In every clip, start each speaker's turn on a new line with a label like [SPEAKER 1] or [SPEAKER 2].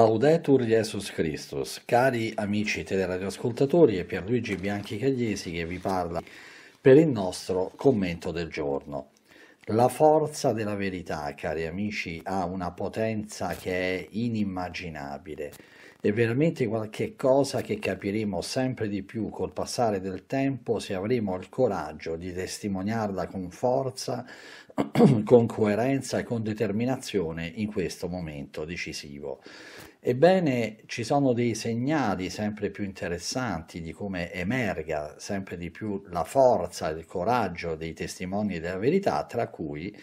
[SPEAKER 1] Laudetur Jesus Christus, cari amici teleradioascoltatori e Pierluigi Bianchi Cagliesi che vi parla per il nostro commento del giorno. La forza della verità, cari amici, ha una potenza che è inimmaginabile. È veramente qualche cosa che capiremo sempre di più col passare del tempo se avremo il coraggio di testimoniarla con forza, con coerenza e con determinazione in questo momento decisivo. Ebbene, ci sono dei segnali sempre più interessanti di come emerga sempre di più la forza e il coraggio dei testimoni della verità, tra cui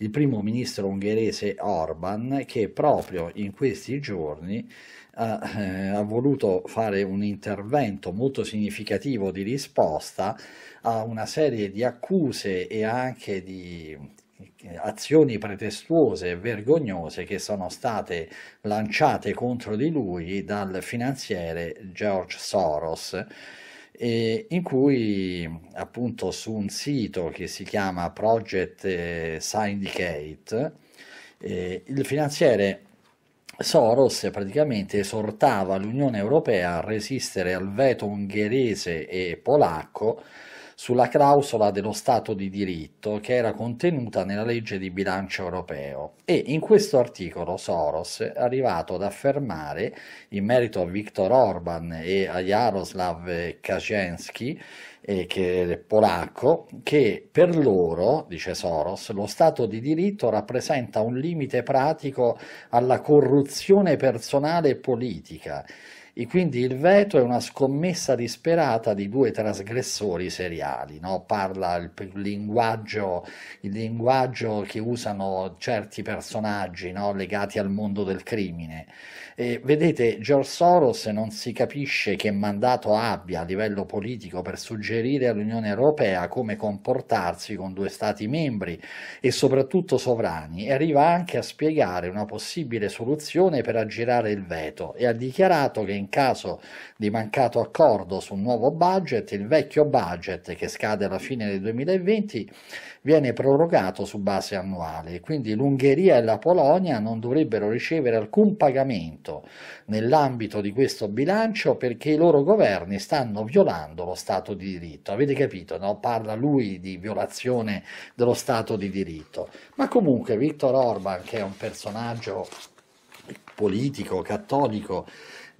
[SPEAKER 1] il primo ministro ungherese Orban, che proprio in questi giorni ha, eh, ha voluto fare un intervento molto significativo di risposta a una serie di accuse e anche di eh, azioni pretestuose e vergognose che sono state lanciate contro di lui dal finanziere George Soros, in cui appunto su un sito che si chiama Project eh, Syndicate, eh, il finanziere Soros praticamente esortava l'Unione Europea a resistere al veto ungherese e polacco sulla clausola dello Stato di diritto che era contenuta nella legge di bilancio europeo e in questo articolo Soros è arrivato ad affermare, in merito a Viktor Orban e a Jaroslav Kaczynski, che è polacco, che per loro, dice Soros, lo Stato di diritto rappresenta un limite pratico alla corruzione personale e politica e quindi il veto è una scommessa disperata di due trasgressori seriali, no? parla il, il, linguaggio, il, linguaggio, che usano certi personaggi no? legati al mondo del crimine. E, vedete, George Soros non si capisce che mandato abbia a livello politico per suggerire all'Unione Europea come comportarsi con due Stati membri e soprattutto sovrani e arriva anche a spiegare una possibile soluzione per aggirare il veto e ha dichiarato che in caso di mancato accordo sul nuovo budget, il vecchio budget che scade alla fine del 2020 viene prorogato su base annuale, quindi l'Ungheria e la Polonia non dovrebbero ricevere alcun pagamento nell'ambito di questo bilancio perché i loro governi stanno violando lo Stato di diritto. Avete capito? No? Parla lui di violazione dello Stato di diritto. Ma comunque Viktor Orban, che è un personaggio politico, cattolico,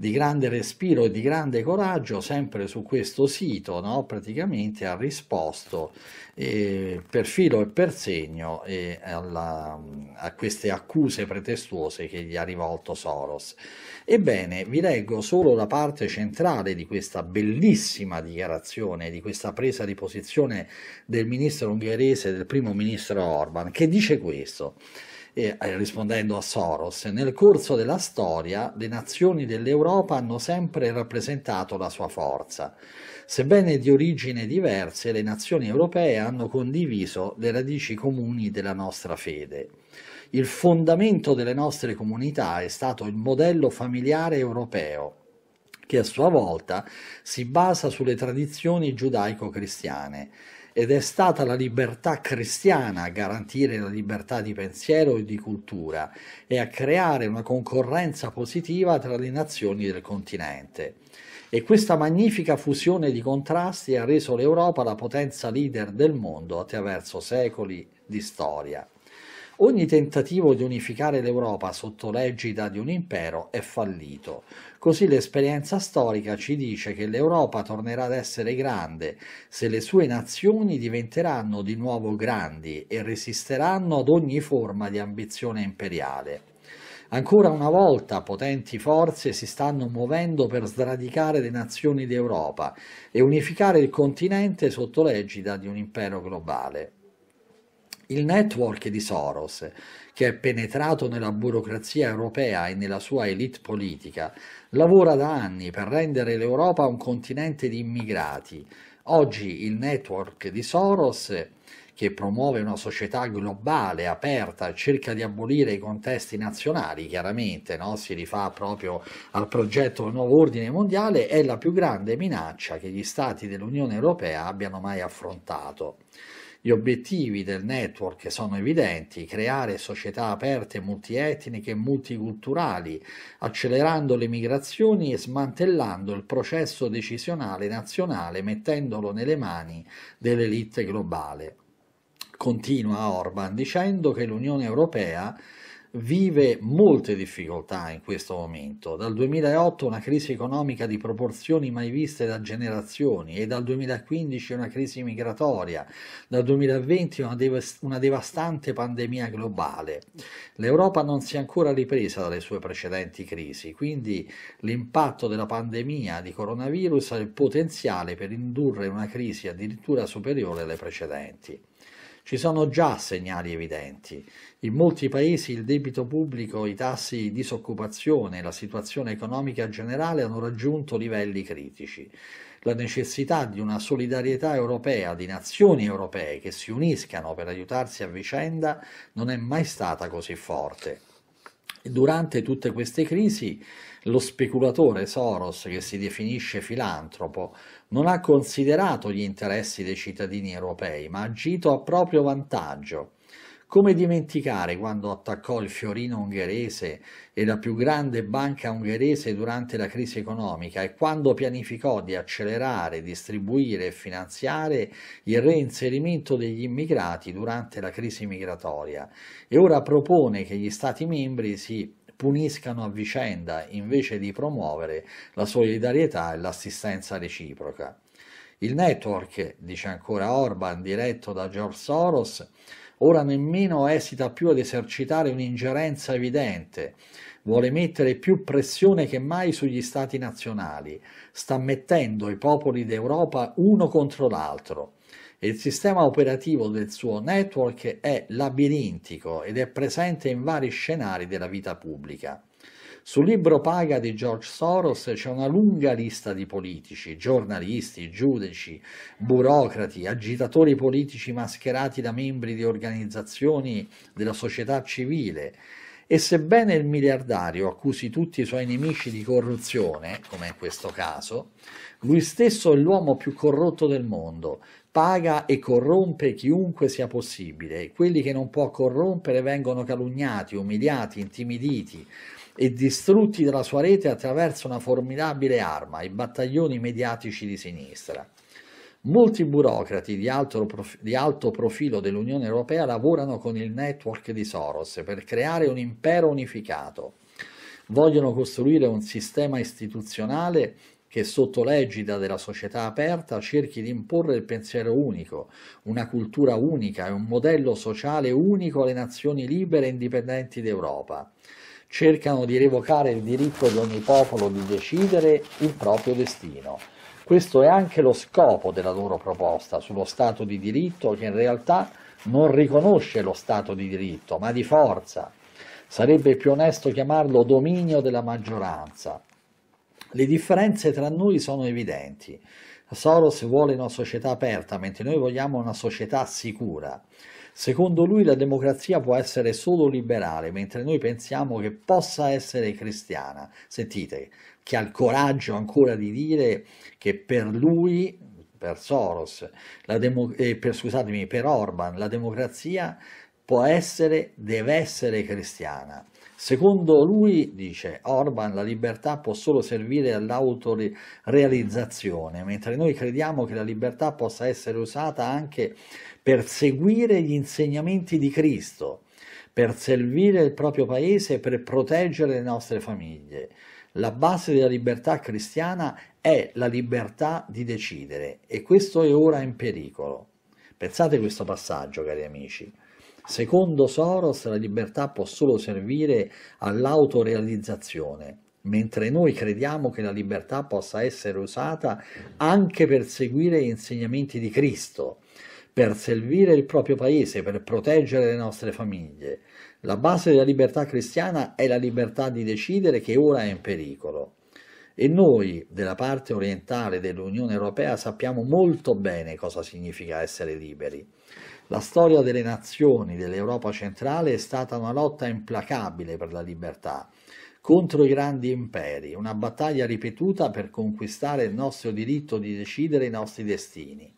[SPEAKER 1] di grande respiro e di grande coraggio, sempre su questo sito, no? praticamente ha risposto eh, per filo e per segno eh, alla, mm, a queste accuse pretestuose che gli ha rivolto Soros. Ebbene, vi leggo solo la parte centrale di questa bellissima dichiarazione, di questa presa di posizione del ministro ungherese, del primo ministro Orban, che dice questo eh, rispondendo a Soros, nel corso della storia le nazioni dell'Europa hanno sempre rappresentato la sua forza. Sebbene di origine diverse, le nazioni europee hanno condiviso le radici comuni della nostra fede. Il fondamento delle nostre comunità è stato il modello familiare europeo, che a sua volta si basa sulle tradizioni giudaico-cristiane ed è stata la libertà cristiana a garantire la libertà di pensiero e di cultura e a creare una concorrenza positiva tra le nazioni del continente. E questa magnifica fusione di contrasti ha reso l'Europa la potenza leader del mondo attraverso secoli di storia. Ogni tentativo di unificare l'Europa sotto l'egida di un impero è fallito. Così l'esperienza storica ci dice che l'Europa tornerà ad essere grande se le sue nazioni diventeranno di nuovo grandi e resisteranno ad ogni forma di ambizione imperiale. Ancora una volta potenti forze si stanno muovendo per sradicare le nazioni d'Europa e unificare il continente sotto l'egida di un impero globale. Il network di Soros, che è penetrato nella burocrazia europea e nella sua elite politica, lavora da anni per rendere l'Europa un continente di immigrati. Oggi il network di Soros, che promuove una società globale, aperta, cerca di abolire i contesti nazionali, chiaramente no? si rifà proprio al progetto del nuovo ordine mondiale, è la più grande minaccia che gli stati dell'Unione Europea abbiano mai affrontato. Gli obiettivi del network sono evidenti, creare società aperte, multietniche e multiculturali, accelerando le migrazioni e smantellando il processo decisionale nazionale mettendolo nelle mani dell'elite globale. Continua Orban dicendo che l'Unione Europea vive molte difficoltà in questo momento. Dal 2008 una crisi economica di proporzioni mai viste da generazioni e dal 2015 una crisi migratoria, dal 2020 una, dev- una devastante pandemia globale. L'Europa non si è ancora ripresa dalle sue precedenti crisi, quindi l'impatto della pandemia di coronavirus ha il potenziale per indurre una crisi addirittura superiore alle precedenti. Ci sono già segnali evidenti. In molti paesi il debito pubblico, i tassi di disoccupazione e la situazione economica generale hanno raggiunto livelli critici. La necessità di una solidarietà europea, di nazioni europee che si uniscano per aiutarsi a vicenda, non è mai stata così forte. Durante tutte queste crisi, lo speculatore Soros, che si definisce filantropo, non ha considerato gli interessi dei cittadini europei, ma ha agito a proprio vantaggio. Come dimenticare quando attaccò il fiorino ungherese e la più grande banca ungherese durante la crisi economica e quando pianificò di accelerare, distribuire e finanziare il reinserimento degli immigrati durante la crisi migratoria e ora propone che gli Stati membri si puniscano a vicenda invece di promuovere la solidarietà e l'assistenza reciproca. Il network, dice ancora Orban, diretto da George Soros, ora nemmeno esita più ad esercitare un'ingerenza evidente, vuole mettere più pressione che mai sugli stati nazionali, sta mettendo i popoli d'Europa uno contro l'altro. Il sistema operativo del suo network è labirintico ed è presente in vari scenari della vita pubblica. Sul libro paga di George Soros c'è una lunga lista di politici, giornalisti, giudici, burocrati, agitatori politici mascherati da membri di organizzazioni della società civile. E sebbene il miliardario accusi tutti i suoi nemici di corruzione, come in questo caso, lui stesso è l'uomo più corrotto del mondo, paga e corrompe chiunque sia possibile, quelli che non può corrompere vengono calunniati, umiliati, intimiditi e distrutti dalla sua rete attraverso una formidabile arma, i battaglioni mediatici di sinistra. Molti burocrati di alto, prof... di alto profilo dell'Unione Europea lavorano con il network di Soros per creare un impero unificato. Vogliono costruire un sistema istituzionale che sotto l'egida della società aperta cerchi di imporre il pensiero unico, una cultura unica e un modello sociale unico alle nazioni libere e indipendenti d'Europa. Cercano di revocare il diritto di ogni popolo di decidere il proprio destino. Questo è anche lo scopo della loro proposta sullo Stato di diritto che in realtà non riconosce lo Stato di diritto, ma di forza. Sarebbe più onesto chiamarlo dominio della maggioranza. Le differenze tra noi sono evidenti. Soros vuole una società aperta, mentre noi vogliamo una società sicura. Secondo lui la democrazia può essere solo liberale, mentre noi pensiamo che possa essere cristiana. Sentite, che ha il coraggio ancora di dire che per lui, per Soros, demo- eh, per, scusatemi, per Orban, la democrazia può essere, deve essere cristiana. Secondo lui, dice Orban, la libertà può solo servire all'autorealizzazione, mentre noi crediamo che la libertà possa essere usata anche per seguire gli insegnamenti di Cristo, per servire il proprio paese e per proteggere le nostre famiglie. La base della libertà cristiana è la libertà di decidere e questo è ora in pericolo. Pensate questo passaggio, cari amici. Secondo Soros la libertà può solo servire all'autorealizzazione, mentre noi crediamo che la libertà possa essere usata anche per seguire gli insegnamenti di Cristo, per servire il proprio paese, per proteggere le nostre famiglie. La base della libertà cristiana è la libertà di decidere che ora è in pericolo. E noi della parte orientale dell'Unione Europea sappiamo molto bene cosa significa essere liberi. La storia delle nazioni dell'Europa centrale è stata una lotta implacabile per la libertà contro i grandi imperi, una battaglia ripetuta per conquistare il nostro diritto di decidere i nostri destini.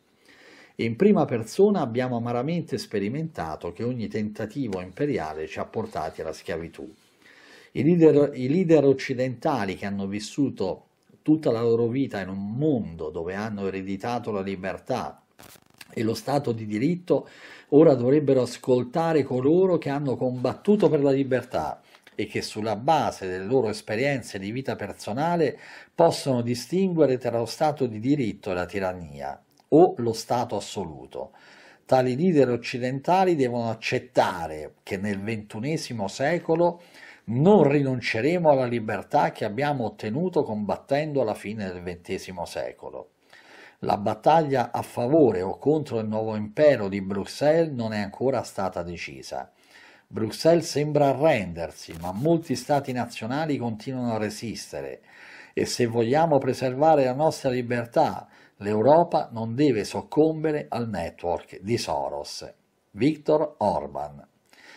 [SPEAKER 1] in prima persona abbiamo amaramente sperimentato che ogni tentativo imperiale ci ha portati alla schiavitù. I leader, I leader, occidentali che hanno vissuto tutta la loro vita in un mondo dove hanno ereditato la libertà e lo Stato di diritto ora dovrebbero ascoltare coloro che hanno combattuto per la libertà e che sulla base delle loro esperienze di vita personale possono distinguere tra lo Stato di diritto e la tirannia o lo Stato assoluto. Tali leader occidentali devono accettare che nel XXI secolo non rinunceremo alla libertà che abbiamo ottenuto combattendo alla fine del XX secolo. La battaglia a favore o contro il nuovo impero di Bruxelles non è ancora stata decisa. Bruxelles sembra arrendersi, ma molti stati nazionali continuano a resistere e se vogliamo preservare la nostra libertà, l'Europa non deve soccombere al network di Soros. Viktor Orban.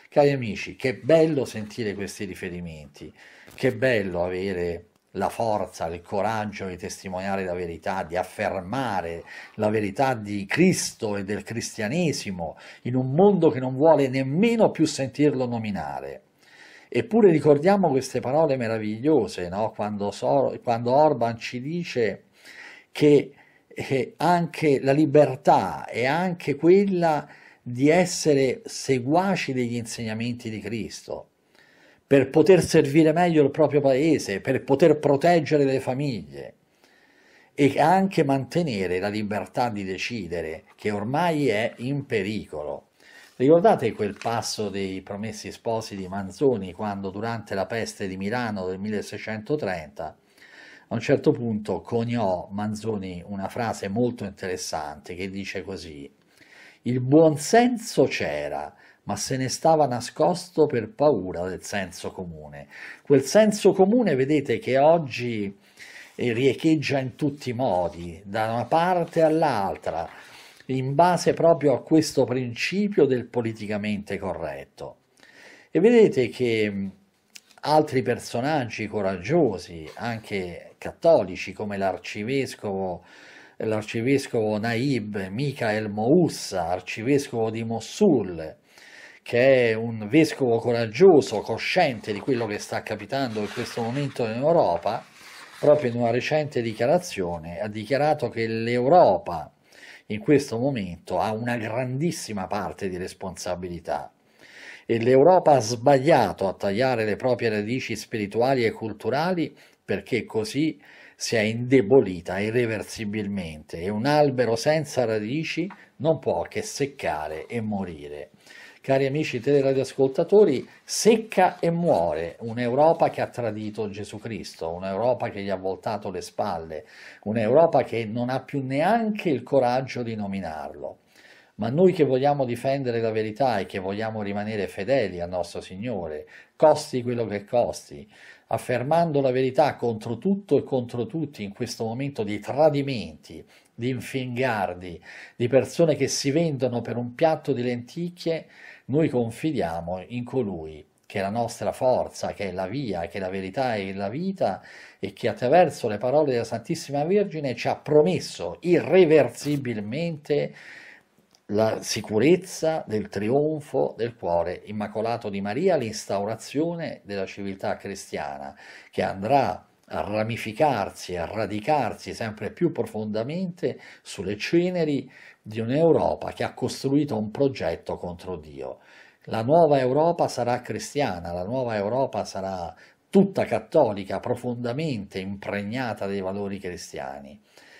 [SPEAKER 1] Cari amici, che bello sentire questi riferimenti, che bello avere la forza, il coraggio di testimoniare la verità, di affermare la verità di Cristo e del cristianesimo in un mondo che non vuole nemmeno più sentirlo nominare. Eppure ricordiamo queste parole meravigliose, no? quando, so, quando Orban ci dice che, che anche la libertà è anche quella di essere seguaci degli insegnamenti di Cristo, per poter servire meglio il proprio paese, per poter proteggere le famiglie e anche mantenere la libertà di decidere che ormai è in pericolo. Ricordate quel passo dei promessi sposi di Manzoni quando durante la peste di Milano del 1630 a un certo punto coniò Manzoni una frase molto interessante che dice così Il buonsenso c'era, ma se ne stava nascosto per paura del senso comune. Quel senso comune, vedete, che oggi eh, riecheggia in tutti i modi, da una parte all'altra, in base proprio a questo principio del politicamente corretto. E vedete che mm, altri personaggi coraggiosi, anche cattolici, come l'arcivescovo, l'arcivescovo Naib Michael Moussa, arcivescovo di Mosul, che è un vescovo coraggioso, cosciente di quello che sta capitando in questo momento in Europa, proprio in una recente dichiarazione ha dichiarato che l'Europa in questo momento ha una grandissima parte di responsabilità e l'Europa ha sbagliato a tagliare le proprie radici spirituali e culturali perché così si è indebolita irreversibilmente e un albero senza radici non può che seccare e morire cari amici teleradioascoltatori, secca e muore un'Europa che ha tradito Gesù Cristo, un'Europa che gli ha voltato le spalle, un'Europa che non ha più neanche il coraggio di nominarlo. Ma noi che vogliamo difendere la verità e che vogliamo rimanere fedeli al nostro Signore, costi quello che costi, affermando la verità contro tutto e contro tutti in questo momento di tradimenti, di infingardi, di persone che si vendono per un piatto di lenticchie, noi confidiamo in colui che è la nostra forza, che è la via, che è la verità e la vita, e che attraverso le parole della Santissima Vergine ci ha promesso irreversibilmente la sicurezza del trionfo del cuore immacolato di Maria, l'instaurazione della civiltà cristiana che andrà a ramificarsi, a radicarsi sempre più profondamente sulle ceneri di un'Europa che ha costruito un progetto contro Dio. La nuova Europa sarà cristiana, la nuova Europa sarà tutta cattolica, profondamente impregnata dei valori cristiani,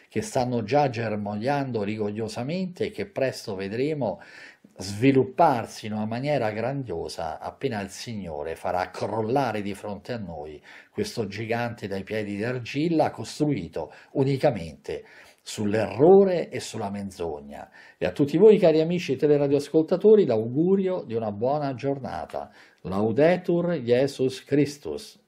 [SPEAKER 1] che stanno già germogliando rigogliosamente e che presto vedremo svilupparsi in una maniera grandiosa appena il Signore farà crollare di fronte a noi questo gigante dai piedi d'argilla costruito unicamente sull'errore e sulla menzogna. E a tutti voi, cari amici teleradioascoltatori, l'augurio di una buona giornata. Laudetur Jesus Christus.